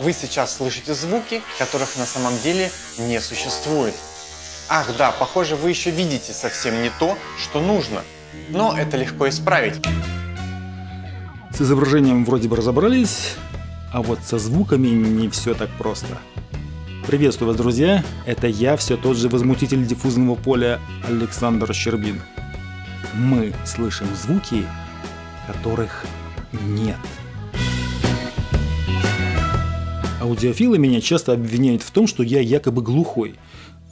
Вы сейчас слышите звуки, которых на самом деле не существует. Ах да, похоже, вы еще видите совсем не то, что нужно. Но это легко исправить. С изображением вроде бы разобрались, а вот со звуками не все так просто. Приветствую вас, друзья! Это я, все тот же возмутитель диффузного поля Александр Щербин. Мы слышим звуки, которых нет. Аудиофилы меня часто обвиняют в том, что я якобы глухой.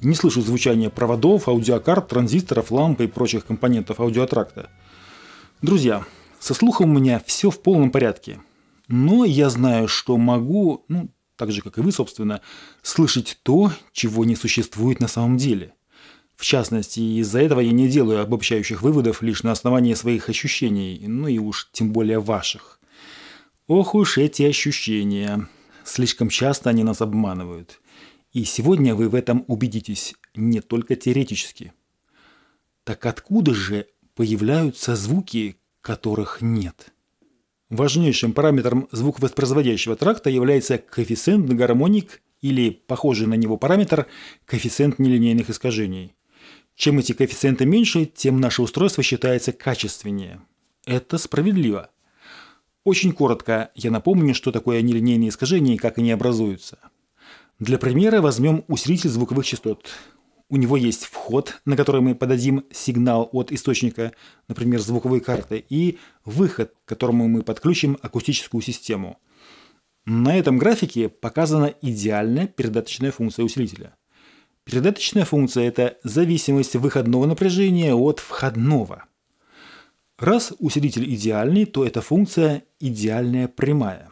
Не слышу звучания проводов, аудиокарт, транзисторов, ламп и прочих компонентов аудиотракта. Друзья, со слухом у меня все в полном порядке. Но я знаю, что могу, ну, так же, как и вы, собственно, слышать то, чего не существует на самом деле. В частности, из-за этого я не делаю обобщающих выводов лишь на основании своих ощущений, ну и уж тем более ваших. Ох уж эти ощущения. Слишком часто они нас обманывают. И сегодня вы в этом убедитесь не только теоретически. Так откуда же появляются звуки, которых нет? Важнейшим параметром звуковоспроизводящего тракта является коэффициент гармоник или похожий на него параметр коэффициент нелинейных искажений. Чем эти коэффициенты меньше, тем наше устройство считается качественнее. Это справедливо. Очень коротко я напомню, что такое нелинейные искажения и как они образуются. Для примера возьмем усилитель звуковых частот. У него есть вход, на который мы подадим сигнал от источника, например, звуковой карты, и выход, к которому мы подключим акустическую систему. На этом графике показана идеальная передаточная функция усилителя. Передаточная функция – это зависимость выходного напряжения от входного – Раз усилитель идеальный, то эта функция идеальная прямая.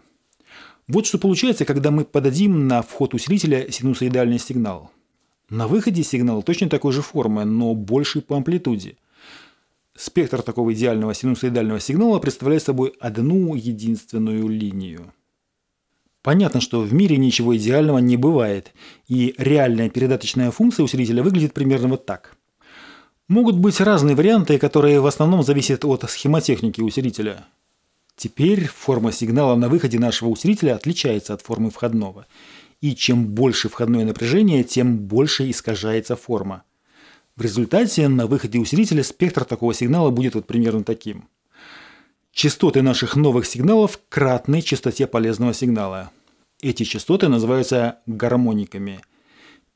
Вот что получается, когда мы подадим на вход усилителя синусоидальный сигнал. На выходе сигнал точно такой же формы, но больше по амплитуде. Спектр такого идеального синусоидального сигнала представляет собой одну единственную линию. Понятно, что в мире ничего идеального не бывает, и реальная передаточная функция усилителя выглядит примерно вот так – Могут быть разные варианты, которые в основном зависят от схемотехники усилителя. Теперь форма сигнала на выходе нашего усилителя отличается от формы входного. И чем больше входное напряжение, тем больше искажается форма. В результате на выходе усилителя спектр такого сигнала будет вот примерно таким. Частоты наших новых сигналов кратны частоте полезного сигнала. Эти частоты называются гармониками –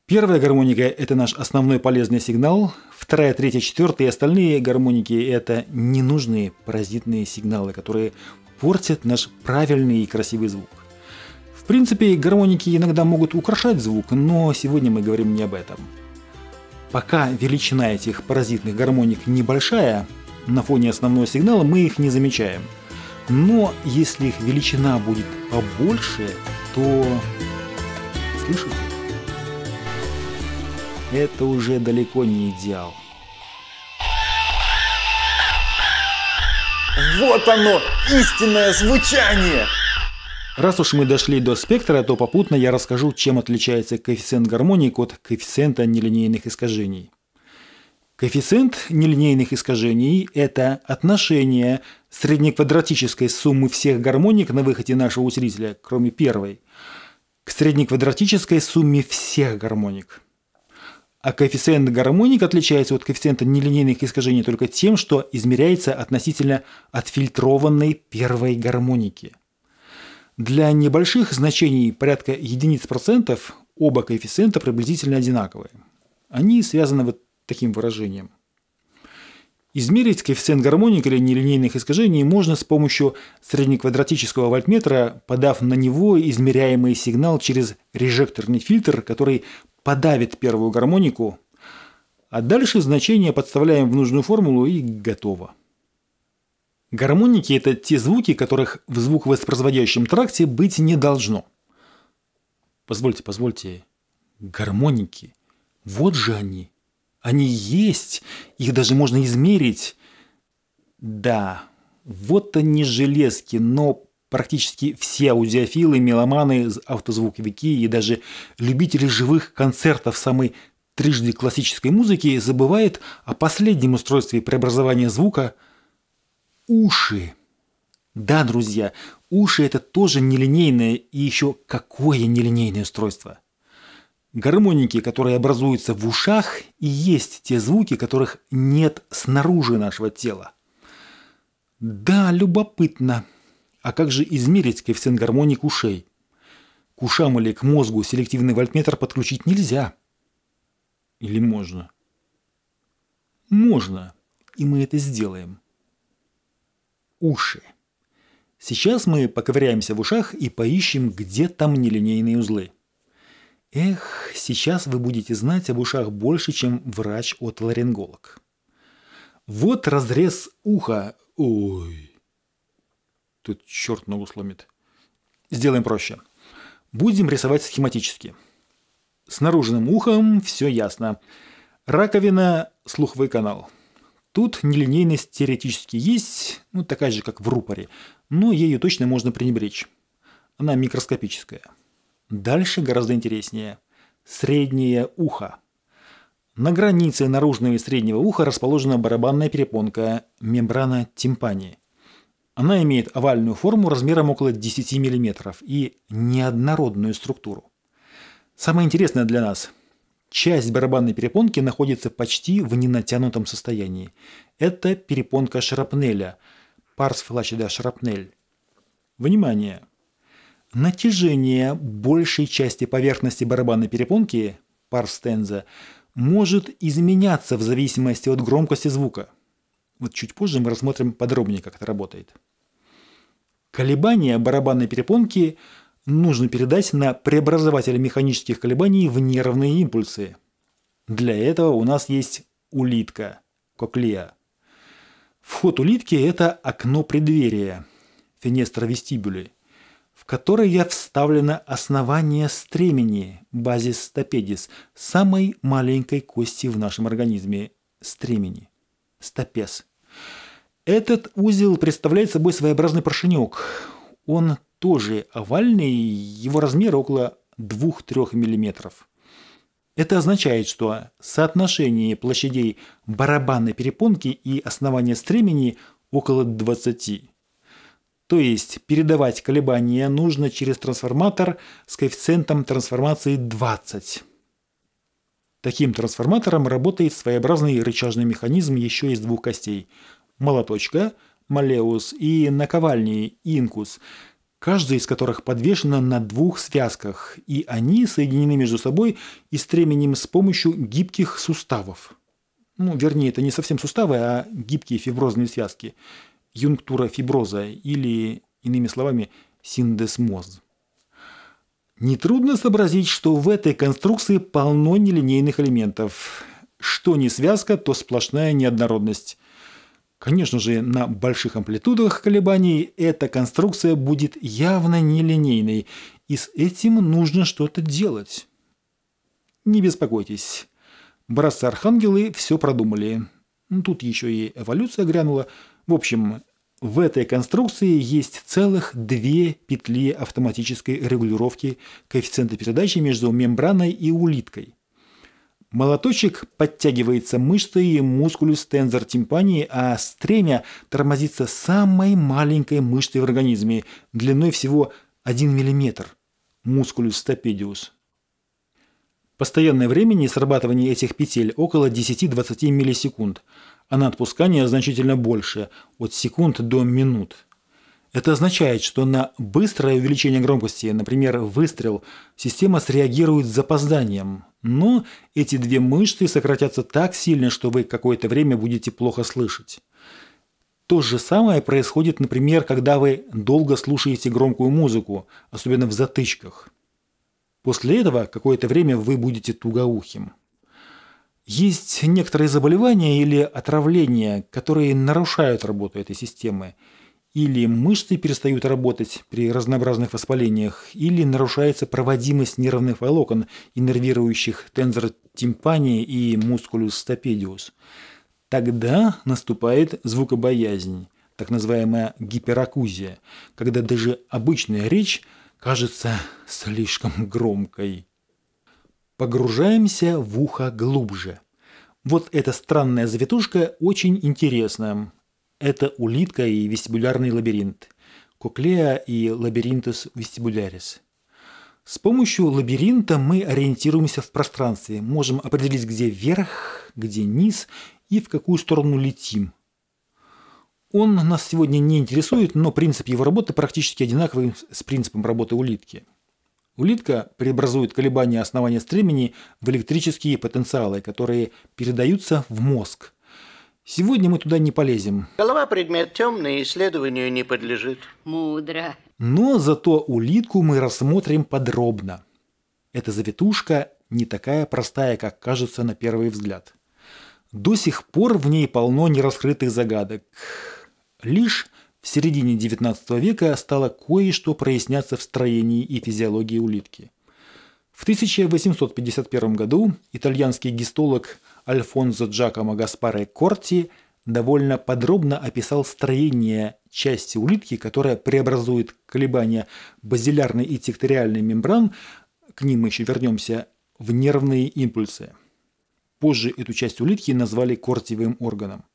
Первая гармоника – это наш основной полезный сигнал. Вторая, третья, четвертая и остальные гармоники – это ненужные паразитные сигналы, которые портят наш правильный и красивый звук. В принципе, гармоники иногда могут украшать звук, но сегодня мы говорим не об этом. Пока величина этих паразитных гармоник небольшая, на фоне основного сигнала мы их не замечаем. Но если их величина будет побольше, то... Слышите? это уже далеко не идеал. Вот оно, истинное звучание! Раз уж мы дошли до спектра, то попутно я расскажу, чем отличается коэффициент гармоник от коэффициента нелинейных искажений. Коэффициент нелинейных искажений – это отношение среднеквадратической суммы всех гармоник на выходе нашего усилителя, кроме первой, к среднеквадратической сумме всех гармоник. А коэффициент гармоник отличается от коэффициента нелинейных искажений только тем, что измеряется относительно отфильтрованной первой гармоники. Для небольших значений порядка единиц процентов оба коэффициента приблизительно одинаковые. Они связаны вот таким выражением. Измерить коэффициент гармоник или нелинейных искажений можно с помощью среднеквадратического вольтметра, подав на него измеряемый сигнал через режекторный фильтр, который подавит первую гармонику, а дальше значение подставляем в нужную формулу и готово. Гармоники – это те звуки, которых в звуковоспроизводящем тракте быть не должно. Позвольте, позвольте. Гармоники. Вот же они. Они есть, их даже можно измерить. Да, вот они железки, но Практически все аудиофилы, меломаны, автозвуковики и даже любители живых концертов самой трижды классической музыки забывают о последнем устройстве преобразования звука – уши. Да, друзья, уши – это тоже нелинейное и еще какое нелинейное устройство. Гармоники, которые образуются в ушах, и есть те звуки, которых нет снаружи нашего тела. Да, любопытно – а как же измерить коэффициент гармонии ушей? К ушам или к мозгу селективный вольтметр подключить нельзя. Или можно? Можно. И мы это сделаем. Уши. Сейчас мы поковыряемся в ушах и поищем, где там нелинейные узлы. Эх, сейчас вы будете знать об ушах больше, чем врач от ларинголог. Вот разрез уха. Ой. Тут черт ногу сломит. Сделаем проще. Будем рисовать схематически. С наружным ухом все ясно. Раковина – слуховой канал. Тут нелинейность теоретически есть, ну такая же, как в рупоре, но ею точно можно пренебречь. Она микроскопическая. Дальше гораздо интереснее. Среднее ухо. На границе наружного и среднего уха расположена барабанная перепонка, мембрана тимпании. Она имеет овальную форму размером около 10 мм и неоднородную структуру. Самое интересное для нас – часть барабанной перепонки находится почти в ненатянутом состоянии. Это перепонка шрапнеля – парсфлачида шрапнель. Внимание! Натяжение большей части поверхности барабанной перепонки – парстенза – может изменяться в зависимости от громкости звука. Вот чуть позже мы рассмотрим подробнее, как это работает. Колебания барабанной перепонки нужно передать на преобразователь механических колебаний в нервные импульсы. Для этого у нас есть улитка, коклея. Вход улитки – это окно преддверия, фенестра вестибюли, в которое я вставлено основание стремени, базис стопедис, самой маленькой кости в нашем организме – стремени, стопес – этот узел представляет собой своеобразный поршенек. Он тоже овальный, его размер около 2-3 мм. Это означает, что соотношение площадей барабанной перепонки и основания стремени около 20. То есть передавать колебания нужно через трансформатор с коэффициентом трансформации 20. Таким трансформатором работает своеобразный рычажный механизм еще из двух костей – молоточка, малеус и наковальни, инкус, каждая из которых подвешена на двух связках, и они соединены между собой и стременем с помощью гибких суставов. Ну, вернее, это не совсем суставы, а гибкие фиброзные связки. Юнктура фиброза или, иными словами, синдесмоз. Нетрудно сообразить, что в этой конструкции полно нелинейных элементов. Что не связка, то сплошная неоднородность. Конечно же, на больших амплитудах колебаний эта конструкция будет явно нелинейной, и с этим нужно что-то делать. Не беспокойтесь. Братцы-архангелы все продумали. Тут еще и эволюция грянула. В общем, в этой конструкции есть целых две петли автоматической регулировки коэффициента передачи между мембраной и улиткой. Молоточек подтягивается мышцей и мускулюс тензор тимпании, а стремя тормозится самой маленькой мышцей в организме, длиной всего 1 мм – мускулюс стапедиус. Постоянное времени срабатывания этих петель около 10-20 миллисекунд, а на отпускание значительно больше – от секунд до минут. Это означает, что на быстрое увеличение громкости, например, выстрел, система среагирует с запозданием – но эти две мышцы сократятся так сильно, что вы какое-то время будете плохо слышать. То же самое происходит, например, когда вы долго слушаете громкую музыку, особенно в затычках. После этого какое-то время вы будете тугоухим. Есть некоторые заболевания или отравления, которые нарушают работу этой системы – или мышцы перестают работать при разнообразных воспалениях, или нарушается проводимость нервных волокон, иннервирующих тензор тимпани и мускулюс стопедиус. Тогда наступает звукобоязнь, так называемая гиперакузия, когда даже обычная речь кажется слишком громкой. Погружаемся в ухо глубже. Вот эта странная завитушка очень интересная. Это улитка и вестибулярный лабиринт. Коклея и лабиринтус вестибулярис. С помощью лабиринта мы ориентируемся в пространстве, можем определить, где верх, где низ и в какую сторону летим. Он нас сегодня не интересует, но принцип его работы практически одинаковый с принципом работы улитки. Улитка преобразует колебания основания стремени в электрические потенциалы, которые передаются в мозг – Сегодня мы туда не полезем. Голова предмет темный, исследованию не подлежит. Мудро. Но зато улитку мы рассмотрим подробно. Эта завитушка не такая простая, как кажется на первый взгляд. До сих пор в ней полно нераскрытых загадок. Лишь в середине XIX века стало кое-что проясняться в строении и физиологии улитки. В 1851 году итальянский гистолог Альфонсо Джакомо Гаспаре Корти довольно подробно описал строение части улитки, которая преобразует колебания базилярной и текториальной мембран, к ним мы еще вернемся, в нервные импульсы. Позже эту часть улитки назвали кортевым органом.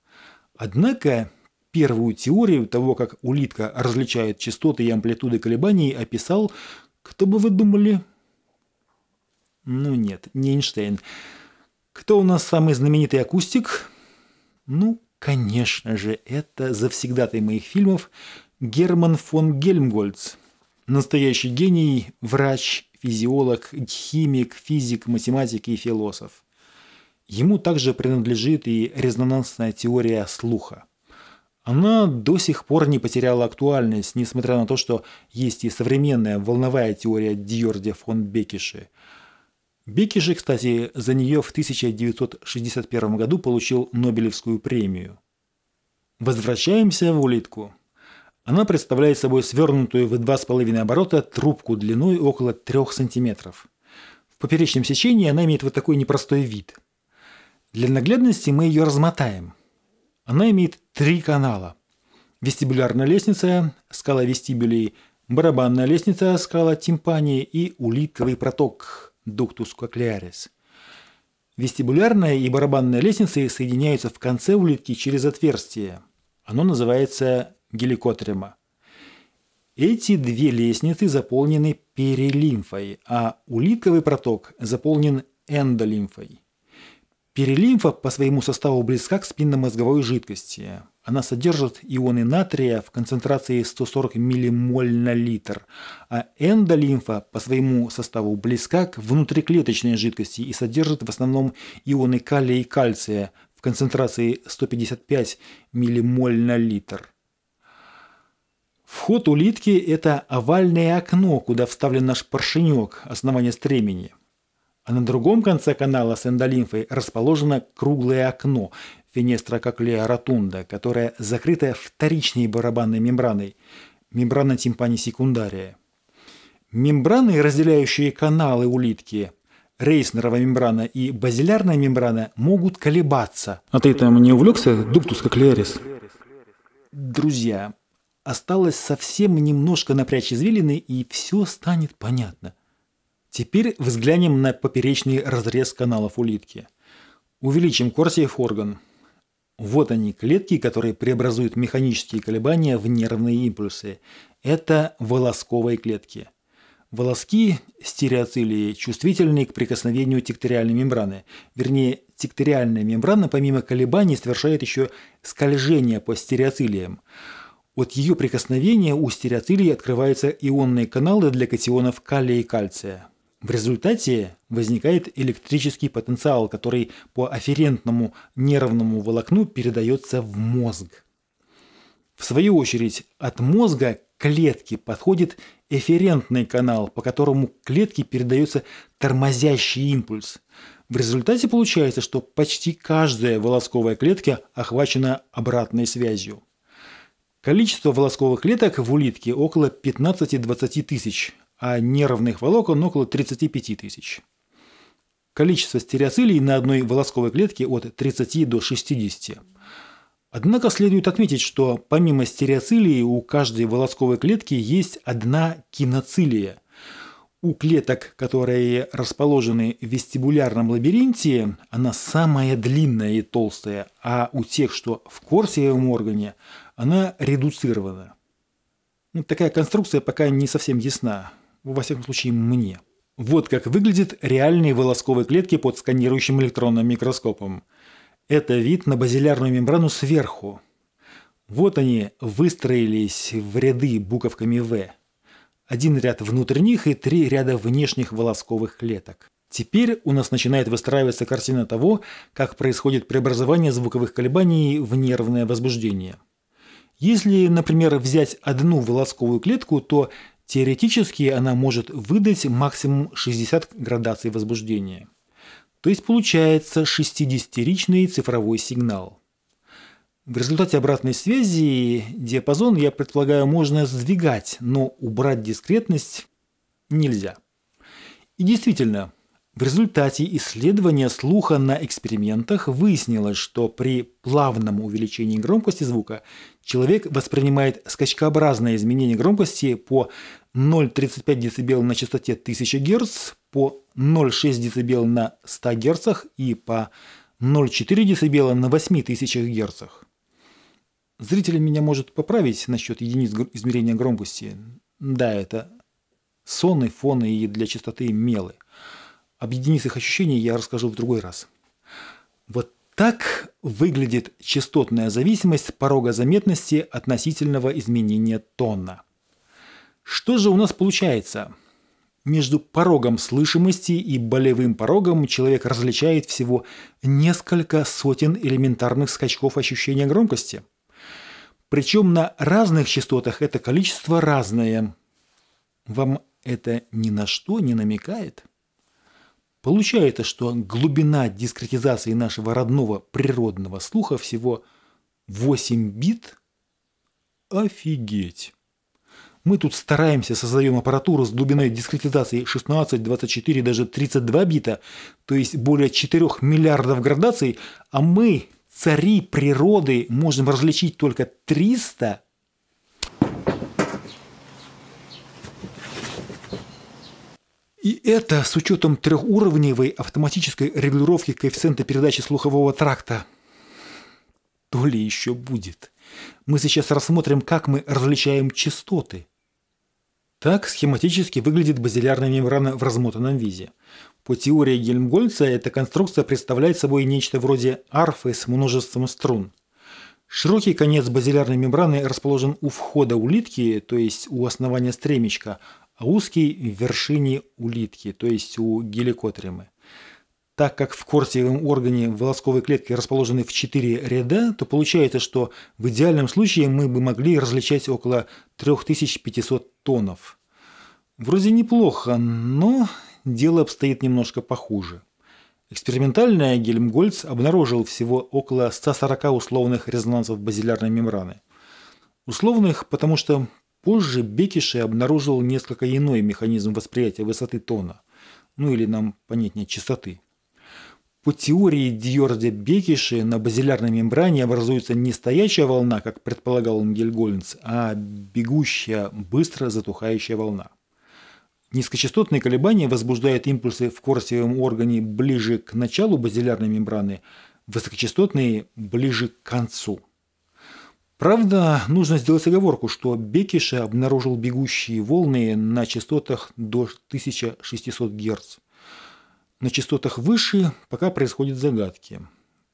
Однако первую теорию того, как улитка различает частоты и амплитуды колебаний, описал, кто бы вы думали? Ну нет, не Эйнштейн. Кто у нас самый знаменитый акустик? Ну, конечно же, это завсегдатый моих фильмов Герман фон Гельмгольц. Настоящий гений, врач, физиолог, химик, физик, математик и философ. Ему также принадлежит и резонансная теория слуха. Она до сих пор не потеряла актуальность, несмотря на то, что есть и современная волновая теория Дьорди фон Бекиши – Бекки же, кстати, за нее в 1961 году получил Нобелевскую премию. Возвращаемся в улитку. Она представляет собой свернутую в два с половиной оборота трубку длиной около 3 сантиметров. В поперечном сечении она имеет вот такой непростой вид. Для наглядности мы ее размотаем. Она имеет три канала. Вестибулярная лестница, скала вестибулей, барабанная лестница, скала тимпани и улитковый проток – дуктус коклеарис. Вестибулярная и барабанная лестницы соединяются в конце улитки через отверстие. Оно называется геликотрема. Эти две лестницы заполнены перилимфой, а улитковый проток заполнен эндолимфой. Перилимфа по своему составу близка к спинномозговой жидкости. Она содержит ионы натрия в концентрации 140 ммоль на литр, а эндолимфа по своему составу близка к внутриклеточной жидкости и содержит в основном ионы калия и кальция в концентрации 155 ммоль на литр. Вход улитки – это овальное окно, куда вставлен наш поршенек, основание стремени – а на другом конце канала с эндолимфой расположено круглое окно, фенестра коклея ротунда, которое закрыто вторичной барабанной мембраной, мембрана тимпани секундария. Мембраны, разделяющие каналы улитки, рейснерова мембрана и базилярная мембрана, могут колебаться. А ты там не увлекся, дуктус коклеарис? Друзья, осталось совсем немножко напрячь извилины, и все станет понятно. Теперь взглянем на поперечный разрез каналов улитки. Увеличим корсиев орган. Вот они, клетки, которые преобразуют механические колебания в нервные импульсы. Это волосковые клетки. Волоски стереоцилии чувствительны к прикосновению текториальной мембраны. Вернее, текториальная мембрана помимо колебаний совершает еще скольжение по стереоцилиям. От ее прикосновения у стереоцилии открываются ионные каналы для катионов калия и кальция. В результате возникает электрический потенциал, который по афферентному нервному волокну передается в мозг. В свою очередь, от мозга к клетке подходит эферентный канал, по которому клетке передается тормозящий импульс. В результате получается, что почти каждая волосковая клетка охвачена обратной связью. Количество волосковых клеток в улитке около 15-20 тысяч, а неравных волокон около 35 тысяч. Количество стереоцилий на одной волосковой клетке от 30 до 60. Однако следует отметить, что помимо стереоцилии у каждой волосковой клетки есть одна киноцилия. У клеток, которые расположены в вестибулярном лабиринте, она самая длинная и толстая, а у тех, что в корсиевом органе, она редуцирована. Ну, такая конструкция пока не совсем ясна во всяком случае мне. Вот как выглядят реальные волосковые клетки под сканирующим электронным микроскопом. Это вид на базилярную мембрану сверху. Вот они выстроились в ряды буковками «В». Один ряд внутренних и три ряда внешних волосковых клеток. Теперь у нас начинает выстраиваться картина того, как происходит преобразование звуковых колебаний в нервное возбуждение. Если, например, взять одну волосковую клетку, то Теоретически она может выдать максимум 60 градаций возбуждения. То есть получается 60-ричный цифровой сигнал. В результате обратной связи диапазон, я предполагаю, можно сдвигать, но убрать дискретность нельзя. И действительно, в результате исследования слуха на экспериментах выяснилось, что при плавном увеличении громкости звука человек воспринимает скачкообразное изменение громкости по 0,35 дБ на частоте 1000 Гц, по 0,6 дБ на 100 Гц и по 0,4 дБ на 8000 Гц. Зритель меня может поправить насчет единиц измерения громкости. Да, это соны, фоны и для частоты мелы. Об их ощущения, я расскажу в другой раз. Вот так выглядит частотная зависимость порога заметности относительного изменения тона. Что же у нас получается? Между порогом слышимости и болевым порогом человек различает всего несколько сотен элементарных скачков ощущения громкости. Причем на разных частотах это количество разное. Вам это ни на что не намекает? Получается, что глубина дискретизации нашего родного природного слуха всего 8 бит? Офигеть! Мы тут стараемся, создаем аппаратуру с глубиной дискретизации 16, 24, даже 32 бита, то есть более 4 миллиардов градаций, а мы, цари природы, можем различить только 300 И это с учетом трехуровневой автоматической регулировки коэффициента передачи слухового тракта. То ли еще будет. Мы сейчас рассмотрим, как мы различаем частоты. Так схематически выглядит базилярная мембрана в размотанном виде. По теории Гельмгольца эта конструкция представляет собой нечто вроде арфы с множеством струн. Широкий конец базилярной мембраны расположен у входа улитки, то есть у основания стремечка, а узкий в вершине улитки, то есть у геликотримы. Так как в кортиевом органе волосковые клетки расположены в 4 ряда, то получается, что в идеальном случае мы бы могли различать около 3500 тонов. Вроде неплохо, но дело обстоит немножко похуже. Экспериментально Гельмгольц обнаружил всего около 140 условных резонансов базилярной мембраны. Условных, потому что Позже Бекиши обнаружил несколько иной механизм восприятия высоты тона, ну или нам понятнее частоты. По теории Дьорде Бекиши на базилярной мембране образуется не стоячая волна, как предполагал Энгельгольнц, а бегущая, быстро затухающая волна. Низкочастотные колебания возбуждают импульсы в корсевом органе ближе к началу базилярной мембраны, высокочастотные – ближе к концу – Правда, нужно сделать оговорку, что Бекиши обнаружил бегущие волны на частотах до 1600 Гц. На частотах выше пока происходят загадки.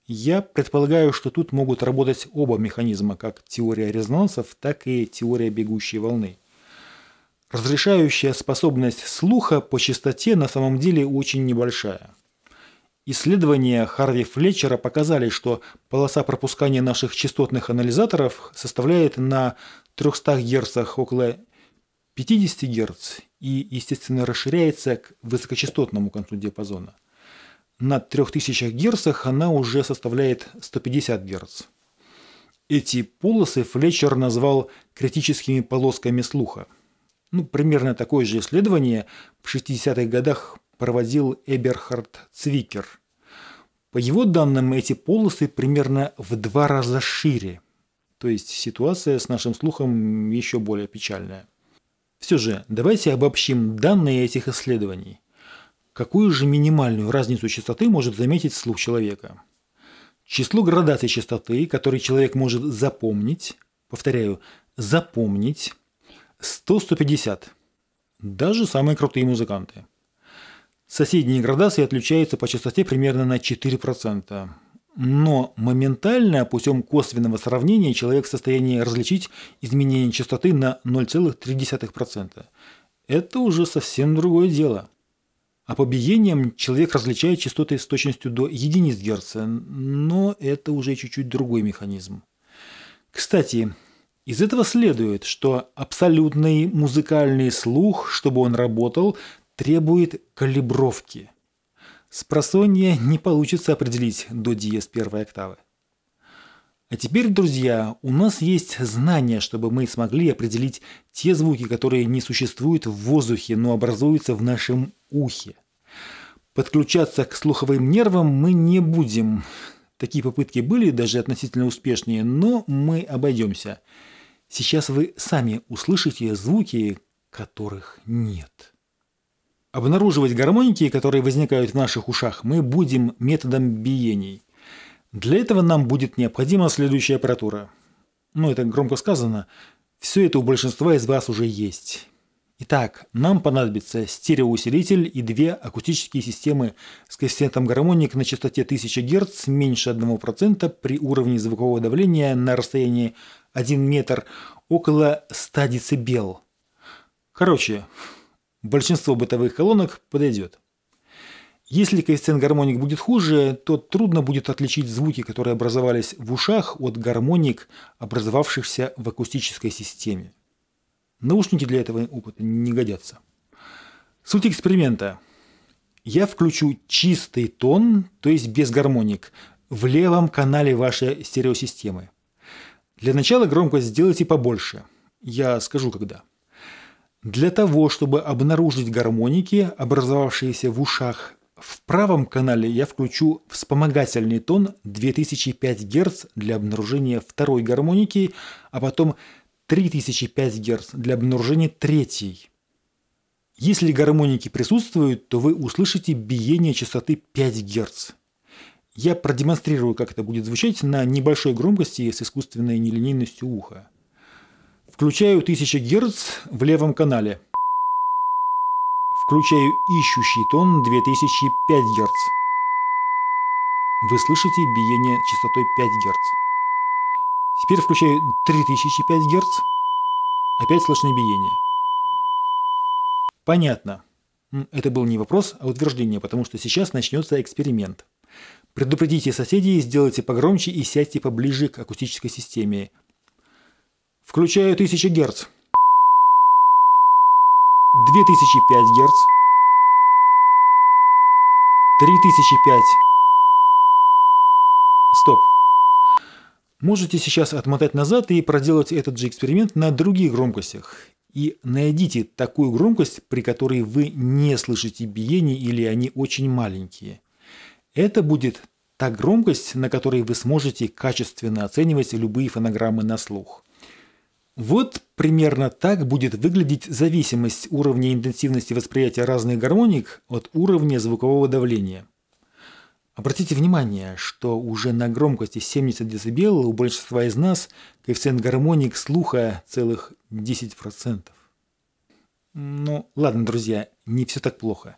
Я предполагаю, что тут могут работать оба механизма, как теория резонансов, так и теория бегущей волны. Разрешающая способность слуха по частоте на самом деле очень небольшая – Исследования Харви Флетчера показали, что полоса пропускания наших частотных анализаторов составляет на 300 Гц около 50 Гц и, естественно, расширяется к высокочастотному концу диапазона. На 3000 Гц она уже составляет 150 Гц. Эти полосы Флетчер назвал критическими полосками слуха. Ну, примерно такое же исследование в 60-х годах проводил Эберхард Цвикер. По его данным, эти полосы примерно в два раза шире. То есть ситуация с нашим слухом еще более печальная. Все же, давайте обобщим данные этих исследований. Какую же минимальную разницу частоты может заметить слух человека? Число градаций частоты, которые человек может запомнить, повторяю, запомнить, 100-150. Даже самые крутые музыканты – Соседние градации отличаются по частоте примерно на 4%. Но моментально, путем косвенного сравнения, человек в состоянии различить изменение частоты на 0,3%. Это уже совсем другое дело. А по биениям человек различает частоты с точностью до единиц Герца, но это уже чуть-чуть другой механизм. Кстати, из этого следует, что абсолютный музыкальный слух, чтобы он работал, требует калибровки. С просонья не получится определить до диез первой октавы. А теперь, друзья, у нас есть знания, чтобы мы смогли определить те звуки, которые не существуют в воздухе, но образуются в нашем ухе. Подключаться к слуховым нервам мы не будем. Такие попытки были даже относительно успешные, но мы обойдемся. Сейчас вы сами услышите звуки, которых нет. Обнаруживать гармоники, которые возникают в наших ушах, мы будем методом биений. Для этого нам будет необходима следующая аппаратура. Ну, это громко сказано. Все это у большинства из вас уже есть. Итак, нам понадобится стереоусилитель и две акустические системы с коэффициентом гармоник на частоте 1000 Гц меньше 1% при уровне звукового давления на расстоянии 1 метр около 100 дБ. Короче, большинство бытовых колонок подойдет. Если коэффициент гармоник будет хуже, то трудно будет отличить звуки, которые образовались в ушах, от гармоник, образовавшихся в акустической системе. Наушники для этого опыта не годятся. Суть эксперимента. Я включу чистый тон, то есть без гармоник, в левом канале вашей стереосистемы. Для начала громкость сделайте побольше. Я скажу когда. Для того, чтобы обнаружить гармоники, образовавшиеся в ушах, в правом канале я включу вспомогательный тон 2005 Гц для обнаружения второй гармоники, а потом 3005 Гц для обнаружения третьей. Если гармоники присутствуют, то вы услышите биение частоты 5 Гц. Я продемонстрирую, как это будет звучать на небольшой громкости с искусственной нелинейностью уха. Включаю 1000 Гц в левом канале. Включаю ищущий тон 2005 Гц. Вы слышите биение частотой 5 Гц. Теперь включаю 3005 Гц. Опять слышно биение. Понятно. Это был не вопрос, а утверждение, потому что сейчас начнется эксперимент. Предупредите соседей, сделайте погромче и сядьте поближе к акустической системе. Включаю 1000 Гц. 2005 Гц. 3005. Стоп. Можете сейчас отмотать назад и проделать этот же эксперимент на других громкостях. И найдите такую громкость, при которой вы не слышите биений или они очень маленькие. Это будет та громкость, на которой вы сможете качественно оценивать любые фонограммы на слух. Вот примерно так будет выглядеть зависимость уровня интенсивности восприятия разных гармоник от уровня звукового давления. Обратите внимание, что уже на громкости 70 дБ у большинства из нас коэффициент гармоник слуха целых 10%. Ну ладно, друзья, не все так плохо.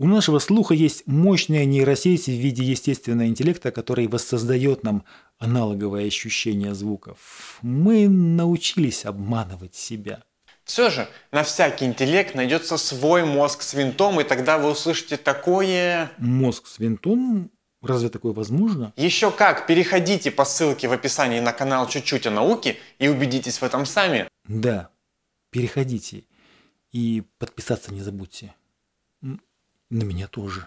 У нашего слуха есть мощная нейросеть в виде естественного интеллекта, который воссоздает нам аналоговое ощущение звуков. Мы научились обманывать себя. Все же, на всякий интеллект найдется свой мозг с винтом, и тогда вы услышите такое... Мозг с винтом? Разве такое возможно? Еще как! Переходите по ссылке в описании на канал «Чуть-чуть о науке» и убедитесь в этом сами. Да, переходите. И подписаться не забудьте. На меня тоже.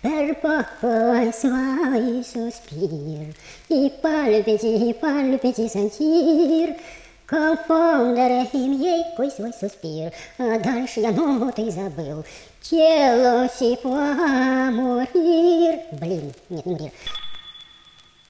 Per poi suoi sospir, i palpiti, i palpiti sentir, confondere i miei coi suoi sospir, а дальше я ноты забыл. Тело си può morir. Блин, нет, мурир.